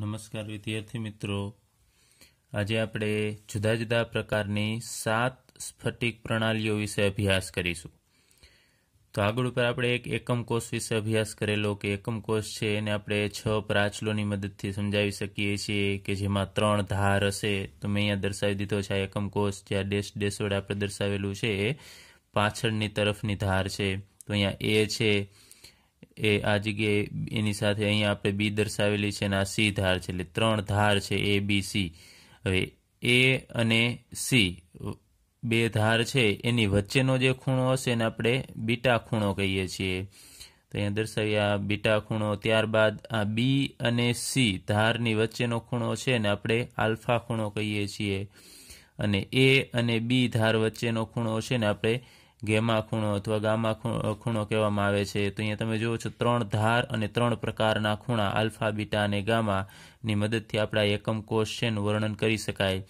નમસ્કાર વિદ્યાર્થી મિત્રો આજે આપણે જુદા જુદા પ્રકારની સાત સ્ફટિક પ્રણાલીઓ વિશે અભ્યાસ કરીશું તો આગળ ઉપર આપણે એક એકમ કોષ વિશે અભ્યાસ કરેલો કે એકમ કોષ છે એને આપણે છ પ્રાચલોની મદદથી સમજાવી શકીએ છીએ કે જેમાં ત્રણ ધાર હશે તો મેં અહીંયા દર્શાવી દીધો છે આ એકમ કોષ જ્યાં ડેશ ડેશ વડે આપણે દર્શાવેલું છે એ પાછળની તરફની ધાર છે તો અહીંયા એ છે એ આ જગ્યાએ એની સાથે અહીંયા આપણે બી દર્શાવેલી છે અને આ સી ધાર છે એટલે ત્રણ ધાર છે એ બી સી હવે એ અને સી બે ધાર છે એની વચ્ચેનો જે ખૂણો હશે એને આપણે બીટા ખૂણો કહીએ છીએ તો અહીંયા આ બીટા ખૂણો ત્યારબાદ આ બી અને સી ધારની વચ્ચેનો ખૂણો છે ને આપણે આલ્ફા ખૂણો કહીએ છીએ અને એ અને બી ધાર વચ્ચેનો ખૂણો છે ને આપણે ગેમા ખૂણો અથવા ગામા ખૂણો કહેવામાં આવે છે તો અહીંયા તમે જુઓ છો ત્રણ ધાર અને ત્રણ પ્રકારના ખૂણા આલ્ફા બીટા અને ગામાની મદદથી આપણા એકમ કોષ છેનું વર્ણન કરી શકાય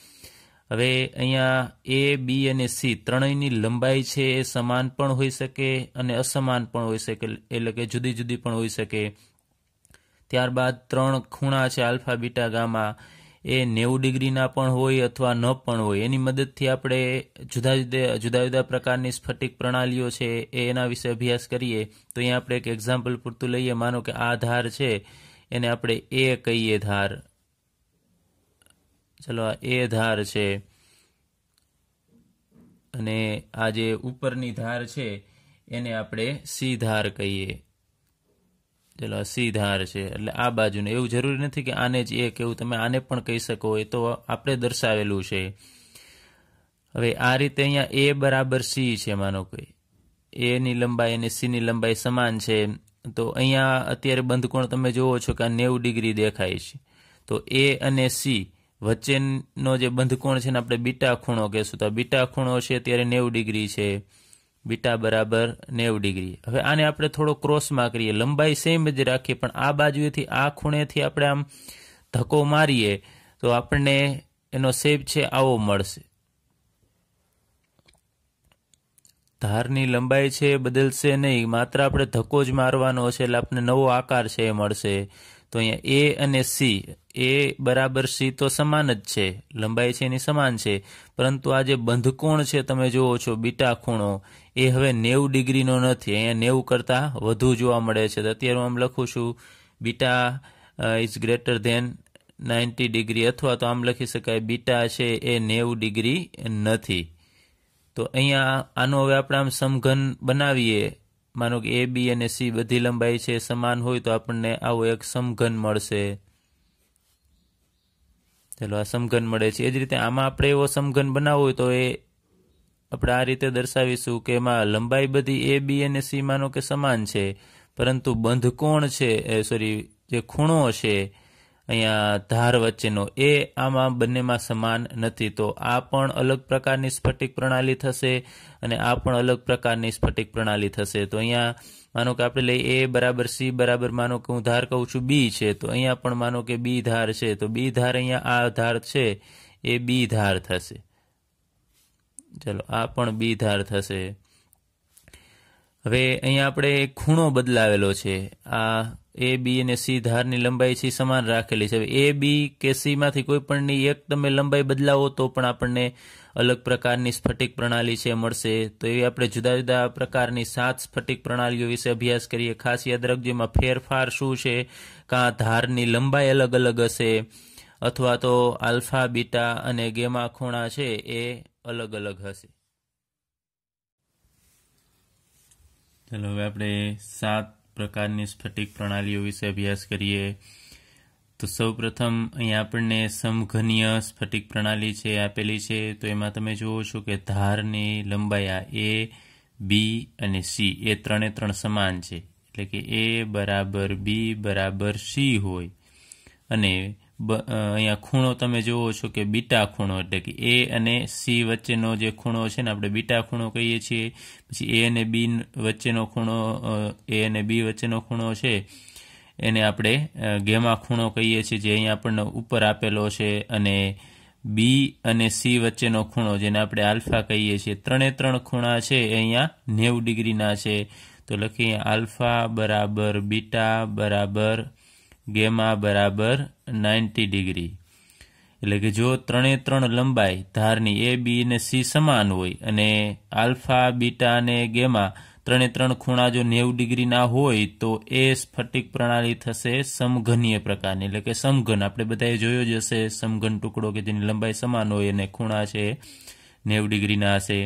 હવે અહીંયા એ બી અને સી ત્રણેયની લંબાઈ છે એ સમાન પણ હોઈ શકે અને અસમાન પણ હોઈ શકે એટલે કે જુદી જુદી પણ હોઈ શકે ત્યારબાદ ત્રણ ખૂણા છે આલ્ફા બીટા ગામા એ નેવું ડિગ્રીના પણ હોય અથવા ન પણ હોય એની મદદથી આપણે જુદા જુદા જુદા જુદા પ્રકારની સ્ફટિક પ્રણાલીઓ છે એ એના વિશે અભ્યાસ કરીએ તો અહીંયા આપણે એક એક્ઝામ્પલ પૂરતું લઈએ માનો કે આ ધાર છે એને આપણે એ કહીએ ધાર ચલો આ એ ધાર છે અને આ જે ઉપરની ધાર છે એને આપણે સી ધાર કહીએ ચલો ધાર છે એટલે આ બાજુને એવું જરૂરી નથી કે આને જ એક એવું તમે આને પણ કહી શકો એ તો આપણે દર્શાવેલું છે હવે આ રીતે અહીંયા એ બરાબર સી છે માનો કે એની લંબાઈ અને સીની લંબાઈ સમાન છે તો અહીંયા અત્યારે બંધકોણ તમે જોવો છો કે આ નેવું ડિગ્રી દેખાય છે તો એ અને સી વચ્ચેનો જે બંધકોણ છે ને આપણે બીટા ખૂણો કહેશું તો બીટા ખૂણો છે ત્યારે નેવું ડિગ્રી છે બીટા બરાબર નેવ ડિગ્રી હવે આને આપણે થોડો ક્રોસમાં કરીએ લંબાઈ સેમ જ રાખીએ પણ આ બાજુએથી આ ખૂણેથી આપણે આમ ધક્કો મારીએ તો આપણને એનો શેપ છે આવો મળશે ધારની લંબાઈ છે બદલશે નહીં માત્ર આપણે ધક્કો જ મારવાનો છે એટલે આપણને નવો આકાર છે એ મળશે તો અહીંયા એ અને સી એ બરાબર સી તો સમાન જ છે લંબાઈ છે એની સમાન છે પરંતુ આ જે બંધકોણ છે તમે જુઓ છો બીટા ખૂણો એ હવે નેવું ડિગ્રીનો નથી અહીંયા નેવું કરતાં વધુ જોવા મળે છે તો અત્યારે હું આમ લખું છું beta is greater than ninety degree અથવા તો આમ લખી શકાય બીટા છે એ નેવું ડિગ્રી નથી તો અહીંયા આનો હવે આપણે આમ સમઘન બનાવીએ માનો કે એ બી અને સી બધી લંબાઈ છે સમાન હોય તો આપણને આવો એક સમઘન મળશે ચલો આ સમઘન મળે છે એ જ રીતે આમાં આપણે એવો સમઘન બનાવવો હોય તો એ આપણે આ રીતે દર્શાવીશું કે એમાં લંબાઈ બધી એ બી અને સી માનો કે સમાન છે પરંતુ બંધકોણ છે સોરી જે ખૂણો છે અહીંયા ધાર વચ્ચેનો એ આમાં બંનેમાં સમાન નથી તો આ પણ અલગ પ્રકારની સ્ફટિક પ્રણાલી થશે અને આ પણ અલગ પ્રકારની સ્ફટિક પ્રણાલી થશે તો અહીંયા માનો કે આપણે લઈ એ બરાબર સી બરાબર માનો કે હું ધાર કહું છું બી છે તો અહીંયા પણ માનો કે બી ધાર છે તો બી ધાર અહીંયા આ ધાર છે એ બી ધાર થશે ચલો આ પણ બી ધાર થશે હવે અહીંયા આપણે ખૂણો બદલાવેલો છે આ એ બી અને સી ધારની લંબાઈ છે સમાન રાખેલી છે એ બી કે સીમાંથી કોઈ પણની એક તમે લંબાઈ બદલાવો તો પણ આપણને અલગ પ્રકારની સ્ફટિક પ્રણાલી છે મળશે તો એવી આપણે જુદા જુદા પ્રકારની સાત સ્ફટિક પ્રણાલીઓ વિશે અભ્યાસ કરીએ ખાસ યાદ રાખજો એમાં ફેરફાર શું છે કાં ધારની લંબાઈ અલગ અલગ હશે અથવા તો આલ્ફા બીટા અને ગેમા ખૂણા છે એ અલગ અલગ હશે ચાલો હવે આપણે સાત પ્રકારની સ્ફટિક પ્રણાલીઓ વિશે અભ્યાસ કરીએ તો સૌપ્રથમ અહીંયા આપણને સમઘનીય સ્ફટિક પ્રણાલી છે આપેલી છે તો એમાં તમે જુઓ છો કે ધારની લંબાઈ આ એ બી અને સી એ ત્રણે ત્રણ સમાન છે એટલે કે એ બરાબર બી બરાબર સી હોય અને અહીંયા ખૂણો તમે જુઓ છો કે બીટા ખૂણો એટલે કે એ અને સી વચ્ચેનો જે ખૂણો છે ને આપણે બીટા ખૂણો કહીએ છીએ પછી એ અને બી વચ્ચેનો ખૂણો એ અને બી વચ્ચેનો ખૂણો છે એને આપણે ગેમા ખૂણો કહીએ છીએ જે અહીંયા આપણને ઉપર આપેલો છે અને બી અને સી વચ્ચેનો ખૂણો જેને આપણે આલ્ફા કહીએ છીએ ત્રણે ત્રણ ખૂણા છે એ અહીંયા નેવું ડિગ્રીના છે તો લખીએ આલ્ફા બરાબર બીટા બરાબર ગેમા બરાબર નાઇન્ટી ડિગ્રી એટલે કે જો ત્રણે ત્રણ લંબાઈ ધારની એ બી અને સી સમાન હોય અને આલ્ફા બીટા અને ગેમા ત્રણે ત્રણ ખૂણા જો નેવું ડિગ્રીના હોય તો એ સ્ફટિક પ્રણાલી થશે સમઘનીય પ્રકારની એટલે કે સમઘન આપણે બધાએ જોયો જ હશે સમઘન ટુકડો કે જેની લંબાઈ સમાન હોય અને ખૂણા છે નેવું ડિગ્રીના હશે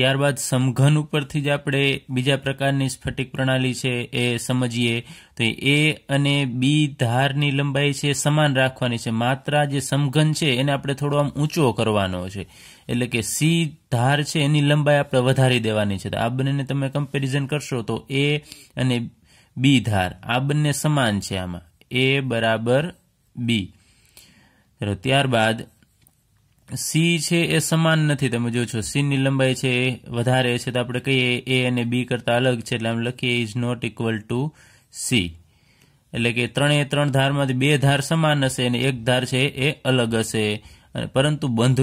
ત્યારબાદ સમઘન ઉપરથી જ આપણે બીજા પ્રકારની સ્ફટિક પ્રણાલી છે એ સમજીએ તો એ અને બી ધારની લંબાઈ છે સમાન રાખવાની છે માત્રા જે સમઘન છે એને આપણે થોડો આમ ઊંચો કરવાનો છે એટલે કે સી ધાર છે એની લંબાઈ આપણે વધારી દેવાની છે તો આ બંનેને તમે કમ્પેરિઝન કરશો તો એ અને બી ધાર આ બંને સમાન છે આમાં એ બરાબર બી ત્યારબાદ સી છે એ સમાન નથી તમે છો સીની લંબાઈ છે એ વધારે છે તો આપણે કહીએ એ અને બી કરતાં અલગ છે એટલે આમ લખીએ is not equal to C એટલે કે ત્રણે ત્રણ ધારમાંથી બે ધાર સમાન હશે અને એક ધાર છે એ અલગ હશે પરંતુ બંધ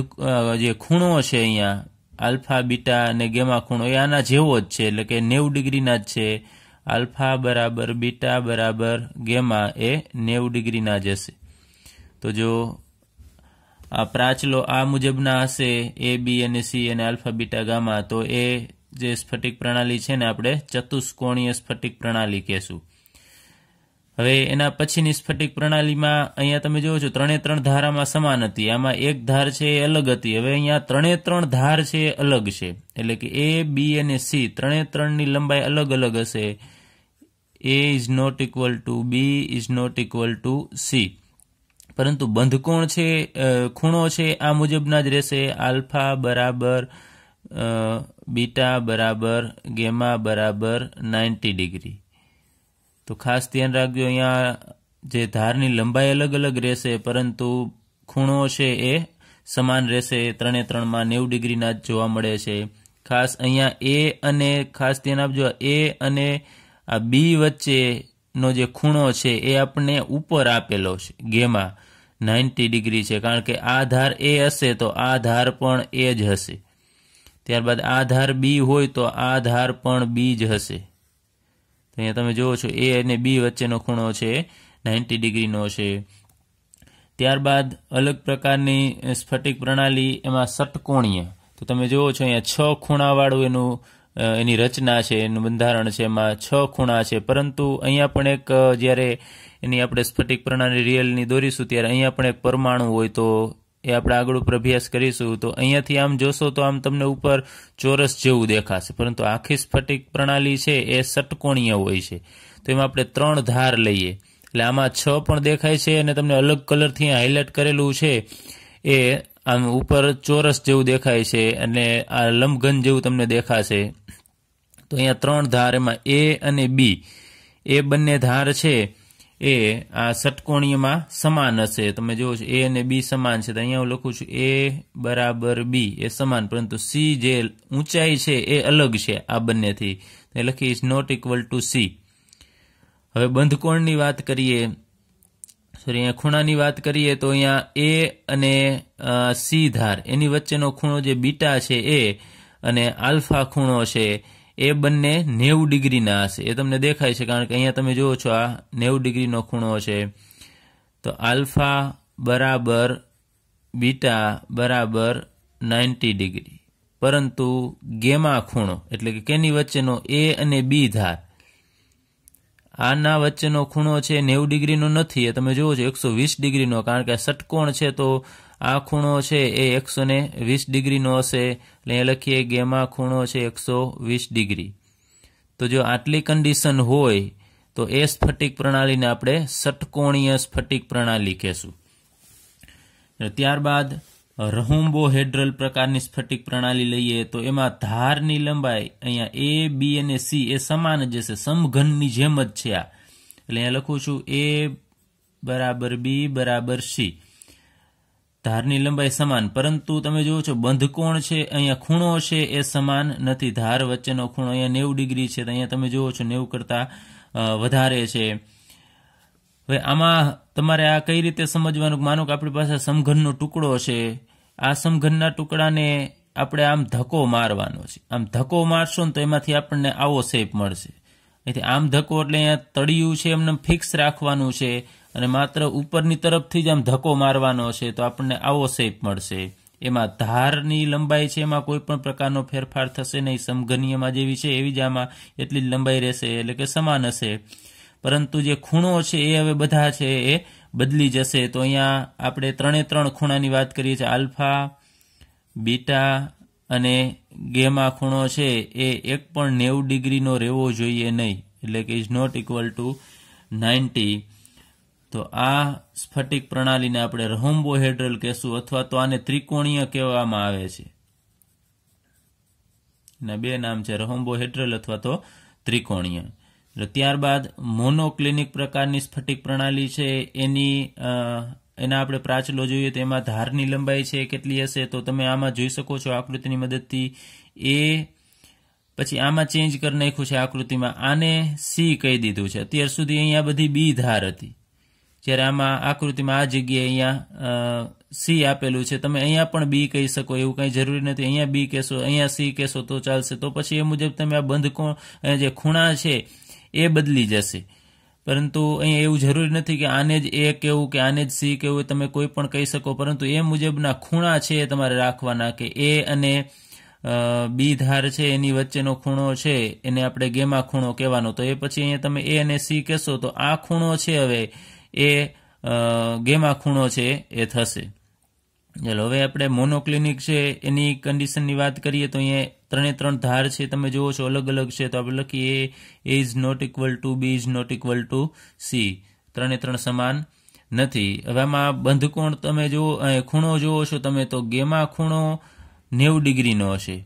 જે ખૂણો છે અહીંયા આલ્ફા બીટા અને ગેમા ખૂણો એ આના જેવો જ છે એટલે કે નેવું ડિગ્રીના જ છે આલ્ફા બરાબર બીટા બરાબર ગેમા એ નેવું ડિગ્રીના જ હશે તો જો આ પ્રાચલો આ મુજબના હશે એ બી અને સી અને આલ્ફા બીટા ગામા તો એ જે સ્ફટિક પ્રણાલી છે ને આપણે ચતુષ્કોણીય સ્ફટિક પ્રણાલી કહેશું હવે એના પછીની સ્ફટિક પ્રણાલીમાં અહીંયા તમે જોવો છો ત્રણે ત્રણ ધારામાં સમાન હતી આમાં એક ધાર છે એ અલગ હતી હવે અહીંયા ત્રણે ત્રણ ધાર છે એ અલગ છે એટલે કે એ બી અને સી ત્રણે ત્રણની લંબાઈ અલગ અલગ હશે A is not equal to B is not equal to C પરંતુ બંધકોણ છે ખૂણો છે આ મુજબના જ રહેશે આલ્ફા બરાબર બીટા બરાબર ગેમા બરાબર નાઇન્ટી ડિગ્રી તો ખાસ ધ્યાન રાખજો અહીંયા જે ધારની લંબાઈ અલગ અલગ રહેશે પરંતુ ખૂણો છે એ સમાન રહેશે ત્રણે ત્રણમાં નેવું ડિગ્રીના જ જોવા મળે છે ખાસ અહીંયા એ અને ખાસ ધ્યાન આપજો એ અને આ બી વચ્ચે નો જે ખૂણો છે એ આપણને ઉપર આપેલો છે ગેમાં નાઇન્ટી ડિગ્રી છે કારણ કે આ ધાર એ હશે તો આ ધાર પણ એ જ હશે ત્યારબાદ આ ધાર બી હોય તો આ ધાર પણ બી જ હશે તો અહીંયા તમે જુઓ છો એ અને બી વચ્ચેનો ખૂણો છે નાઇન્ટી ડિગ્રીનો છે ત્યારબાદ અલગ પ્રકારની સ્ફટિક પ્રણાલી એમાં ષટકોણીય તો તમે જુઓ છો અહીંયા છ ખૂણાવાળું એનું એની રચના છે એનું બંધારણ છે એમાં છ ખૂણા છે પરંતુ અહીંયા પણ એક જ્યારે એની આપણે સ્ફટિક પ્રણાલી રિયલની દોરીશું ત્યારે અહીંયા પણ એક પરમાણુ હોય તો એ આપણે આગળ ઉપર અભ્યાસ કરીશું તો અહીંયાથી આમ જોશો તો આમ તમને ઉપર ચોરસ જેવું દેખાશે પરંતુ આખી સ્ફટિક પ્રણાલી છે એ ષટકોણીય હોય છે તો એમાં આપણે ત્રણ ધાર લઈએ એટલે આમાં છ પણ દેખાય છે અને તમને અલગ કલરથી હાઇલાઇટ કરેલું છે એ આમ ઉપર ચોરસ જેવું દેખાય છે અને આ લંબઘન જેવું તમને દેખાશે તો અહીંયા ત્રણ ધાર એમાં એ અને બી એ બંને ધાર છે એ આ ષટકોણીયમાં સમાન હશે તમે જુઓ છો એ અને બી સમાન છે તો અહીંયા હું લખું છું એ બરાબર બી એ સમાન પરંતુ સી જે ઊંચાઈ છે એ અલગ છે આ બંનેથી લખી is not equal to C હવે બંધકોણની વાત કરીએ સોરી અહીંયા ખૂણાની વાત કરીએ તો અહીંયા એ અને સી ધાર એની વચ્ચેનો ખૂણો જે બીટા છે એ અને આલ્ફા ખૂણો છે એ બંને નેવું ડિગ્રીના હશે એ તમને દેખાય છે કારણ કે અહીંયા તમે જુઓ છો આ નેવું ડિગ્રીનો ખૂણો છે તો આલ્ફા બરાબર બીટા બરાબર નાઇન્ટી ડિગ્રી પરંતુ ગેમા ખૂણો એટલે કે કેની વચ્ચેનો એ અને બી ધાર આના વચ્ચેનો ખૂણો છે નેવું ડિગ્રીનો નથી એ તમે જુઓ છો એકસો વીસ ડિગ્રીનો કારણ કે ષટકોણ છે તો આ ખૂણો છે એ એકસો ને વીસ ડિગ્રીનો હશે એટલે એ લખીએ ગેમા ખૂણો છે એકસો વીસ ડિગ્રી તો જો આટલી કન્ડિશન હોય તો એ સ્ફટિક પ્રણાલીને આપણે ષટકોણીય સ્ફટિક પ્રણાલી કહેશું ત્યારબાદ રહોમ્બો હેડ્રલ પ્રકારની સ્ફટિક પ્રણાલી લઈએ તો એમાં ધારની લંબાઈ અહીંયા એ બી અને સી એ સમાન જ હશે સમઘનની જેમ જ છે આ એટલે અહીંયા લખું છું એ બરાબર બી બરાબર સી ધારની લંબાઈ સમાન પરંતુ તમે જુઓ છો બંધકોણ છે અહીંયા ખૂણો છે એ સમાન નથી ધાર વચ્ચેનો ખૂણો અહીંયા નેવું ડિગ્રી છે તો અહીંયા તમે જુઓ છો નેવું કરતાં વધારે છે હવે આમાં તમારે આ કઈ રીતે સમજવાનું માનો કે આપણી પાસે સમઘનનો ટુકડો છે આ સમઘનના ટુકડાને આપણે આમ ધક્કો મારવાનો છે આમ ધક્કો મારશો ને તો એમાંથી આપણને આવો શેપ મળશે અહીંથી આમ ધક્કો એટલે અહીંયા તળિયું છે એમને ફિક્સ રાખવાનું છે અને માત્ર ઉપરની તરફથી જ આમ ધક્કો મારવાનો હશે તો આપણને આવો શેપ મળશે એમાં ધારની લંબાઈ છે એમાં કોઈ પણ પ્રકારનો ફેરફાર થશે નહીં સમઘનીયમાં જેવી છે એવી જ આમાં એટલી જ લંબાઈ રહેશે એટલે કે સમાન હશે પરંતુ જે ખૂણો છે એ હવે બધા છે એ બદલી જશે તો અહીંયા આપણે ત્રણે ત્રણ ખૂણાની વાત કરીએ છીએ આલ્ફા બીટા અને ગેમા ખૂણો છે એ એક પણ નેવું ડિગ્રીનો રહેવો જોઈએ નહીં એટલે કે is not equal to ninety તો આ સ્ફટિક પ્રણાલીને આપણે રહોમ્બોહેડ્રલ કહેશું અથવા તો આને ત્રિકોણીય કહેવામાં આવે છે એના બે નામ છે રહોમ્બોહેડ્રલ અથવા તો ત્રિકોણીય ત્યારબાદ મોનોક્લિનિક પ્રકારની સ્ફટિક પ્રણાલી છે એની એના આપણે પ્રાચલો જોઈએ તો એમાં ધારની લંબાઈ છે કેટલી હશે તો તમે આમાં જોઈ શકો છો આકૃતિની મદદથી એ પછી આમાં ચેન્જ કરી નાખ્યું છે આકૃતિમાં આને સી કહી દીધું છે અત્યાર સુધી અહીંયા બધી બી ધાર હતી જ્યારે આમાં આકૃતિમાં આ જગ્યાએ અહીંયા સી આપેલું છે તમે અહીંયા પણ બી કહી શકો એવું કંઈ જરૂરી નથી અહીંયા બી કહેશો અહીંયા સી કહેશો તો ચાલશે તો પછી એ મુજબ તમે આ બંધકોણ જે ખૂણા છે એ બદલી જશે પરંતુ અહીંયા એવું જરૂરી નથી કે આને જ એ કેવું કે આને જ સી કેવું તમે કોઈ પણ કહી શકો પરંતુ એ મુજબના ખૂણા છે એ તમારે રાખવાના કે એ અને બી ધાર છે એની વચ્ચેનો ખૂણો છે એને આપણે ગેમા ખૂણો કહેવાનો તો એ પછી અહીંયા તમે એ અને સી કહેશો તો આ ખૂણો છે હવે એ ગેમા ખૂણો છે એ થશે ચાલો હવે આપણે મોનોક્લિનિક છે એની કન્ડિશનની વાત કરીએ તો અહીંયા ત્રણે ત્રણ ધાર છે તમે જુઓ છો અલગ અલગ છે તો આપણે લખીએ A is not equal to B is not equal to C ત્રણે ત્રણ સમાન નથી હવે આમાં બંધકોણ તમે જુઓ ખૂણો જુઓ છો તમે તો ગેમા ખૂણો નેવું ડિગ્રીનો હશે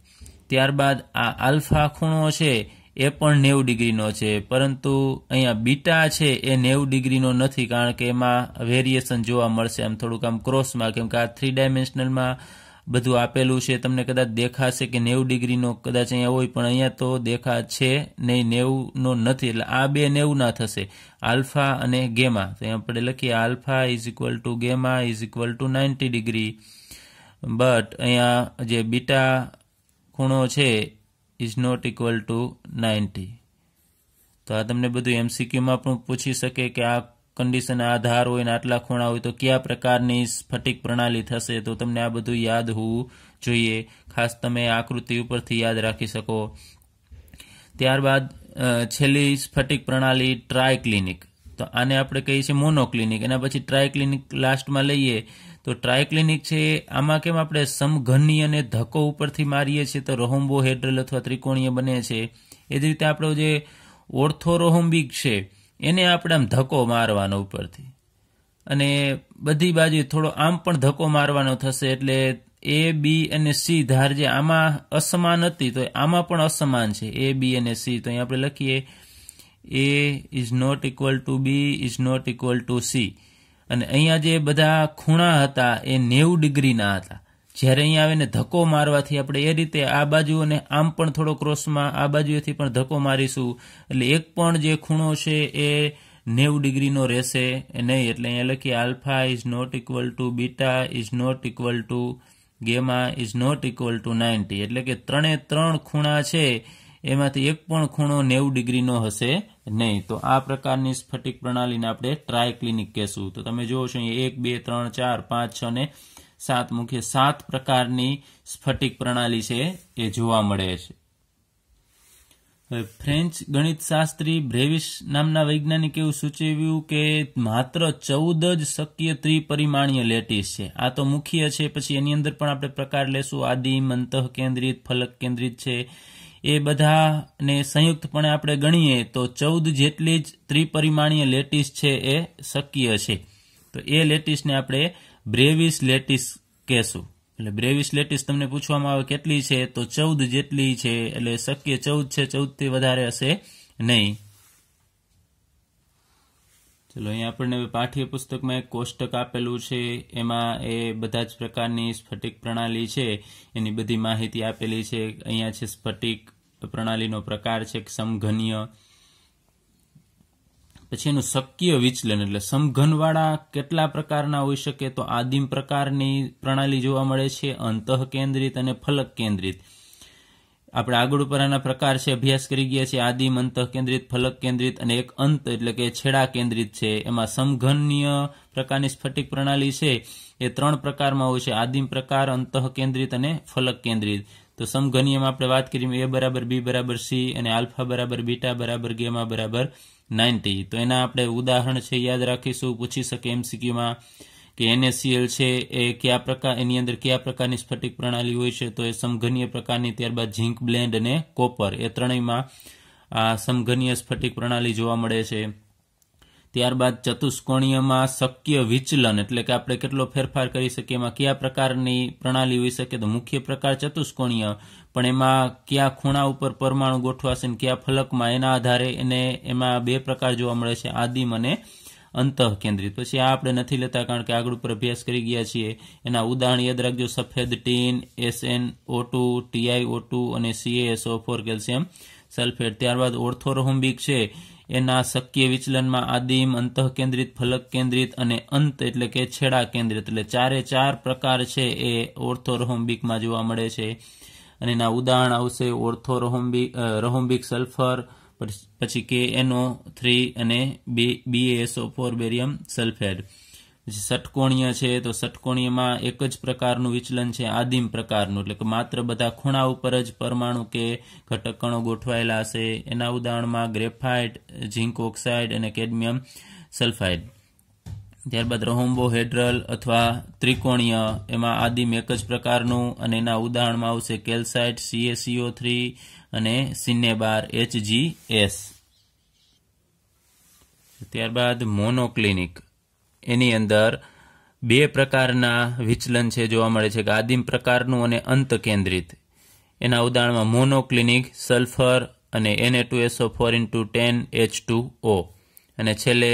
ત્યારબાદ આ આલ્ફા ખૂણો છે એ પણ નેવું ડિગ્રીનો છે પરંતુ અહીંયા બીટા છે એ નેવું ડિગ્રીનો નથી કારણ કે એમાં વેરિએશન જોવા મળશે આમ થોડુંક આમ ક્રોસમાં કેમ કે આ થ્રી ડાયમેન્શનલમાં બધું આપેલું છે તમને કદાચ દેખાશે કે નેવું ડિગ્રીનો કદાચ અહીંયા હોય પણ અહીંયા તો દેખા છે નહીં નેવુંનો નથી એટલે આ બે નેવું ના થશે આલ્ફા અને ગેમા તો અહીંયા આપણે લખીએ alpha is equal to gamma is equal to ninety degree but અહીંયા જે બીટા ખૂણો છે is not equal to ninety તો આ તમને બધું એમસીક્યુમાં પણ પૂછી શકે કે આ કન્ડિશન આ ધાર હોય ને આટલા ખૂણા હોય તો કયા પ્રકારની સ્ફટિક પ્રણાલી થશે તો તમને આ બધું યાદ હોવું જોઈએ ખાસ તમે આકૃતિ ઉપરથી યાદ રાખી શકો ત્યારબાદ છેલ્લી સ્ફટિક પ્રણાલી ટ્રાય ક્લિનિક તો આને આપણે કહીએ છીએ મોનોક્લિનિક એના પછી ટ્રાય ક્લિનિક લાસ્ટમાં લઈએ તો ટ્રાય ક્લિનિક છે આમાં કેમ આપણે સમઘનની અને ધક્કો ઉપરથી મારીએ છીએ તો રોહોમ્બો હેડ્રલ અથવા ત્રિકોણીય બને છે એ જ રીતે આપણો જે ઓર્થોરોહોમ્બિક છે એને આપણે આમ ધક્કો મારવાનો ઉપરથી અને બધી બાજુ થોડો આમ પણ ધક્કો મારવાનો થશે એટલે એ બી અને સી ધાર જે આમાં અસમાન હતી તો આમાં પણ અસમાન છે એ બી અને સી તો અહીં આપણે લખીએ A is not equal to B is not equal to C અને અહીંયા જે બધા ખૂણા હતા એ નેવું ડિગ્રીના હતા જ્યારે અહીંયા આવીને ધક્કો મારવાથી આપણે એ રીતે આ બાજુ અને આમ પણ થોડો ક્રોસમાં આ બાજુએથી પણ ધક્કો મારીશું એટલે એક પણ જે ખૂણો છે એ નેવું ડિગ્રીનો રહેશે નહીં એટલે અહીંયા લખીએ alpha is not equal to beta is not equal to gamma is not equal to ninety એટલે કે ત્રણે ત્રણ ખૂણા છે એમાંથી એક પણ ખૂણો નેવું ડિગ્રીનો હશે નહીં તો આ પ્રકારની સ્ફટિક પ્રણાલીને આપણે ટ્રાય ક્લિનિક કહેશું તો તમે જુઓ છો અહીંયા એક બે ત્રણ ચાર પાંચ છ ને સાત મુખ્ય સાત પ્રકારની સ્ફટિક પ્રણાલી છે એ જોવા મળે છે ફ્રેન્ચ ગણિતશાસ્ત્રી બ્રેવિસ નામના વૈજ્ઞાનિકે એવું સૂચવ્યું કે માત્ર ચૌદ જ શક્ય ત્રિપરિમાણીય લેટીસ છે આ તો મુખ્ય છે પછી એની અંદર પણ આપણે પ્રકાર લેશું આદિમ અંતઃ કેન્દ્રિત ફલક કેન્દ્રિત છે એ બધાને સંયુક્તપણે આપણે ગણીએ તો ચૌદ જેટલી જ ત્રિપરિમાણીય લેટીસ છે એ શક્ય છે તો એ લેટીસને આપણે બ્રેવિસ લેટીસ કહેશું એટલે બ્રેવિસ લેટીસ તમને પૂછવામાં આવે કેટલી છે તો ચૌદ જેટલી છે એટલે શક્ય ચૌદ છે ચૌદથી વધારે હશે નહીં ચલો અહીંયા આપણને પાઠ્યપુસ્તકમાં એક કોષ્ટક આપેલું છે એમાં એ બધા જ પ્રકારની સ્ફટિક પ્રણાલી છે એની બધી માહિતી આપેલી છે અહીંયા છે સ્ફટિક પ્રણાલીનો પ્રકાર છે સમઘનીય પછી એનું શક્ય વિચલન એટલે સમઘનવાળા કેટલા પ્રકારના હોઈ શકે તો આદિમ પ્રકારની પ્રણાલી જોવા મળે છે અંતઃ કેન્દ્રિત અને ફલક કેન્દ્રિત આપણે આગળ ઉપર આના પ્રકાર છે અભ્યાસ કરી ગયા છે આદિમ અંત કેન્દ્રિત ફલક કેન્દ્રિત અને એક અંત એટલે કે છેડા કેન્દ્રિત છે એમાં સમઘનીય પ્રકારની સ્ફટિક પ્રણાલી છે એ ત્રણ પ્રકારમાં હોય છે આદિમ પ્રકાર અંત કેન્દ્રિત અને ફલક કેન્દ્રિત તો સમઘનીયમાં આપણે વાત કરી એ બરાબર બી બરાબર સી અને આલ્ફા બરાબર બીટા બરાબર ગેમા બરાબર નાઇન્ટી તો એના આપણે ઉદાહરણ છે યાદ રાખીશું પૂછી શકે એમસીક્યુમાં કે એનએસીએલ છે એ કયા પ્રકાર એની અંદર કયા પ્રકારની સ્ફટિક પ્રણાલી હોય છે તો એ સમઘનીય પ્રકારની ત્યારબાદ ઝીંક બ્લેન્ડ અને કોપર એ ત્રણેયમાં આ સમઘનીય સ્ફટિક પ્રણાલી જોવા મળે છે ત્યારબાદ ચતુષ્કોણીયમાં શક્ય વિચલન એટલે કે આપણે કેટલો ફેરફાર કરી શકીએ એમાં કયા પ્રકારની પ્રણાલી હોઈ શકે તો મુખ્ય પ્રકાર ચતુષ્કોણીય પણ એમાં કયા ખૂણા ઉપર પરમાણુ ગોઠવાશે ને કયા ફલકમાં એના આધારે એને એમાં બે પ્રકાર જોવા મળે છે આદિમ અને અંતઃ કેન્દ્રિત પછી આ આપણે નથી લેતા કારણ કે આગળ ઉપર અભ્યાસ કરી ગયા છીએ એના ઉદાહરણ યાદ રાખજો સફેદ tin S N O two T I O two અને સીએએસઓ ફોર કેલ્શિયમ સલ્ફેટ ત્યારબાદ ઓર્થોરહોમ્બિક છે એના શક્ય વિચલનમાં આદિમ અંતઃ કેન્દ્રિત ફલક કેન્દ્રિત અને અંત એટલે કે છેડા કેન્દ્રિત એટલે ચારે ચાર પ્રકાર છે એ ઓર્થોરહોમ્બિકમાં જોવા મળે છે અને એના ઉદાહરણ આવશે ઓર્થોરહોમ્બિક રહોમ્બિક સલ્ફર પછી કે એનઓ થ્રી અને B B S O four barium sulphate પછી ષટકોણીય છે તો ષટકોણીયમાં એક જ પ્રકારનું વિચલન છે આદિમ પ્રકારનું એટલે કે માત્ર બધા ખૂણા ઉપર જ પરમાણુ કે ઘટકણો ગોઠવાયેલા હશે એના ઉદાહરણમાં ગ્રેફાઇટ ઝીંક ઓક્સાઇડ અને કેડમિયમ સલ્ફાઇડ ત્યારબાદ રોહમ્બોહેડ્રલ અથવા ત્રિકોણીય એમાં આદિમ એક જ પ્રકારનું અને એના ઉદાહરણમાં આવશે કેલ્સાઇટ સીએસીઓ થ્રી અને સિનેબાર એચજીએસ ત્યારબાદ મોનોક્લિનિક એની અંદર બે પ્રકારના વિચલન છે જોવા મળે છે કે આદિમ પ્રકારનું અને અંત કેન્દ્રિત એના ઉદાહરણમાં મોનોક્લિનિક સલ્ફર અને N A two S O four into ten H two O અને છેલ્લે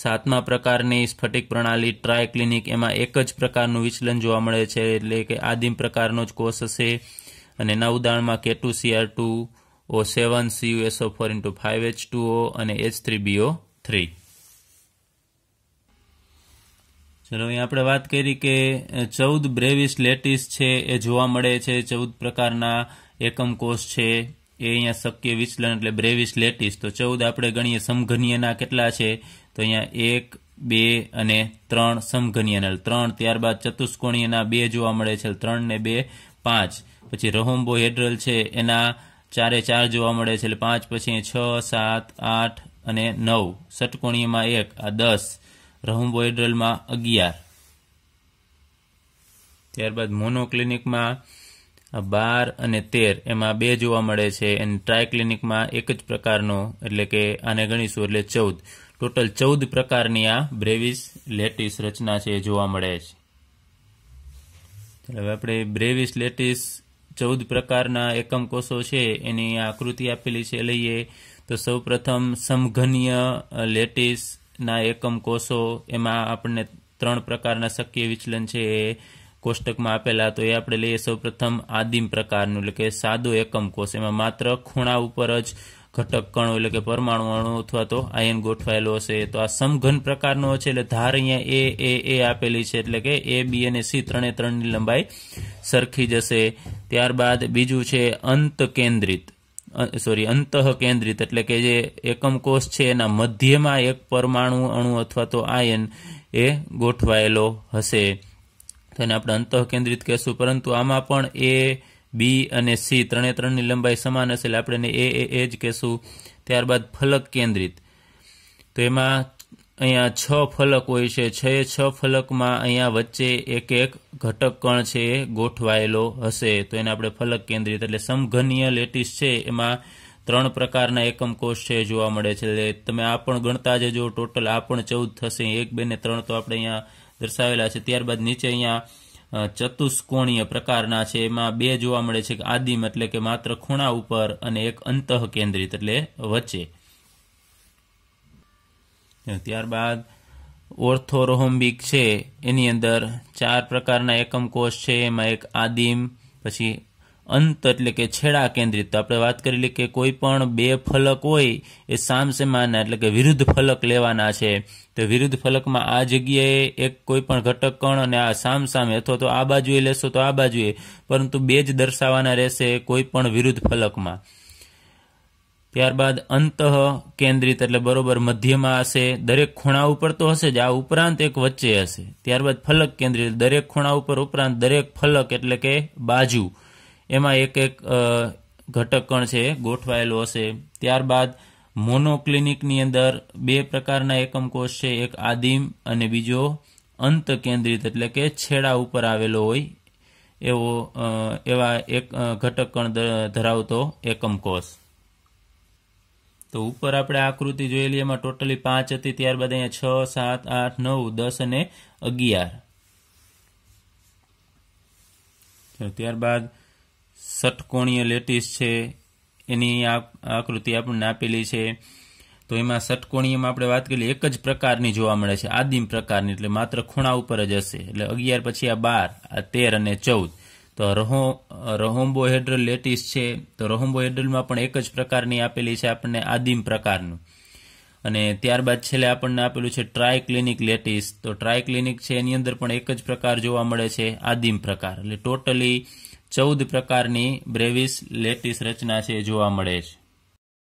સાતમા પ્રકારની સ્ફટિક પ્રણાલી ટ્રાયક્લિનિક એમાં એક જ પ્રકારનું વિચલન જોવા મળે છે એટલે કે આદિમ પ્રકારનો જ કોષ હશે અને એના ઉદાહરણમાં K two C two O seven C U S O four into five H two O અને એચ થ્રી બીઓ થ્રી ચલો અહીં આપણે વાત કરી કે ચૌદ બ્રેવિસ લેટિસ છે એ જોવા મળે છે ચૌદ પ્રકારના એકમ કોષ છે એ અહીંયા શક્ય વિચલન એટલે બ્રેવિસ લેટીસ તો ચૌદ આપણે ગણીએ સમઘનીયના કેટલા છે તો અહીંયા એક બે અને ત્રણ સમઘની અનલ ત્રણ ત્યારબાદ ચતુષ્કોણીયના બે જોવા મળે છે ત્રણ ને બે પાંચ પછી હેડ્રલ છે એના ચારે ચાર જોવા મળે છે એટલે પાંચ પછી છ સાત આઠ અને નવ ષટકોણીયમાં એક આ દસ હેડ્રલમાં અગિયાર ત્યારબાદ મોનોક્લિનિકમાં બાર અને તેર એમાં બે જોવા મળે છે અને ટ્રાયક્લિનિકમાં એક જ પ્રકારનો એટલે કે આને ગણીશું એટલે ચૌદ ટોટલ ચૌદ પ્રકારની આ બ્રેવિસ લેટિસ રચના છે એ જોવા મળે છે હવે આપણે બ્રેવિસ લેટિસ ચૌદ પ્રકારના એકમ કોષો છે એની આકૃતિ આપેલી છે લઈએ તો સૌપ્રથમ સમઘનીય લેટિસના એકમ કોષો એમાં આપણને ત્રણ પ્રકારના શક્ય વિચલન છે એ કોષ્ટકમાં આપેલા તો એ આપણે લઈએ સૌપ્રથમ આદિમ પ્રકારનું એટલે કે સાદો એકમ કોષ એમાં માત્ર ખૂણા ઉપર જ ઘટક કણો એટલે કે પરમાણુ અણુ અથવા તો આયન ગોઠવાયેલો હશે તો આ સમઘન પ્રકારનો છે એટલે ધાર અહીંયા એ એ એ આપેલી છે એટલે કે એ બી અને સી ત્રણે ત્રણની લંબાઈ સરખી જશે ત્યારબાદ બીજું છે અંત કેન્દ્રિત સોરી અંત કેન્દ્રિત એટલે કે જે એકમ કોષ છે એના મધ્યમાં એક પરમાણુ અણુ અથવા તો આયન એ ગોઠવાયેલો હશે તો એને આપણે અંત કેન્દ્રિત કહેશું પરંતુ આમાં પણ એ બી અને સી ત્રણે ત્રણની લંબાઈ સમાન હશે એટલે આપણે એ એ એ જ કહેશું ત્યારબાદ ફલક કેન્દ્રિત તો એમાં અહીંયા છ ફલક હોય છે છ એ છ ફલકમાં અહીંયા વચ્ચે એક એક ઘટક કણ છે એ ગોઠવાયેલો હશે તો એને આપણે ફલક કેન્દ્રિત એટલે સમઘનીય લેટિસ છે એમાં ત્રણ પ્રકારના એકમ કોષ છે જોવા મળે છે એટલે તમે આ પણ ગણતા જજો ટોટલ આ પણ ચૌદ થશે એક બે ને ત્રણ તો આપણે અહીંયા દર્શાવેલા છે ત્યારબાદ નીચે અહીંયા ચતુષ્કોણીય પ્રકારના છે એમાં બે જોવા મળે છે કે આદિમ એટલે કે માત્ર ખૂણા ઉપર અને એક અંતઃ કેન્દ્રિત એટલે વચ્ચે ત્યારબાદ ઓર્થોરોહોમ્બિક છે એની અંદર ચાર પ્રકારના એકમ કોષ છે એમાં એક આદિમ પછી અંત એટલે કે છેડા કેન્દ્રિત આપણે વાત કરી લે કે કોઈ પણ બે ફલક હોય એ સામસેમાના એટલે કે વિરુદ્ધ ફલક લેવાના છે તો વિરુદ્ધ ફલકમાં આ જગ્યાએ એક કોઈ પણ ઘટક કણ અને આ સામ સામે અથવા તો આ બાજુએ લેશો તો આ બાજુએ પરંતુ બે જ દર્શાવવાના રહેશે કોઈ પણ વિરુદ્ધ ફલકમાં ત્યારબાદ અંત કેન્દ્રિત એટલે બરોબર મધ્યમાં હશે દરેક ખૂણા ઉપર તો હશે જ આ ઉપરાંત એક વચ્ચે હશે ત્યારબાદ ફલક કેન્દ્રિત દરેક ખૂણા ઉપર ઉપરાંત દરેક ફલક એટલે કે બાજુ એમાં એક એક ઘટક કણ છે ગોઠવાયેલો હશે ત્યારબાદ મોનોક્લિનિકની અંદર બે પ્રકારના એકમ કોષ છે એક આદિમ અને બીજો અંત કેન્દ્રિત એટલે કે છેડા ઉપર આવેલો હોય એવો એવા એક ઘટક કણ ધરાવતો એકમ કોષ તો ઉપર આપણે આકૃતિ જોયેલી એમાં ટોટલી પાંચ હતી ત્યારબાદ અહીંયા છ સાત આઠ નવ દસ અને અગિયાર ત્યારબાદ ષટકોણીય લેટીસ છે એની આકૃતિ આપણને આપેલી છે તો એમાં ષટકોણીયમાં આપણે વાત કરીએ એક જ પ્રકારની જોવા મળે છે આદિમ પ્રકારની એટલે માત્ર ખૂણા ઉપર જ હશે એટલે અગિયાર પછી આ બાર આ તેર અને ચૌદ તો રહો રહોમ્બોહેડ્રલ લેટીસ છે તો રહોમ્બોહેડ્રલમાં પણ એક જ પ્રકારની આપેલી છે આપણને આદિમ પ્રકારનું અને ત્યારબાદ છેલ્લે આપણને આપેલું છે ટ્રાયક્લિનિક લેટીસ તો ટ્રાયક્લિનિક છે એની અંદર પણ એક જ પ્રકાર જોવા મળે છે આદિમ પ્રકાર એટલે ટોટલી ચૌદ પ્રકારની બ્રેવિસ લેટિસ રચના છે જોવા મળે છે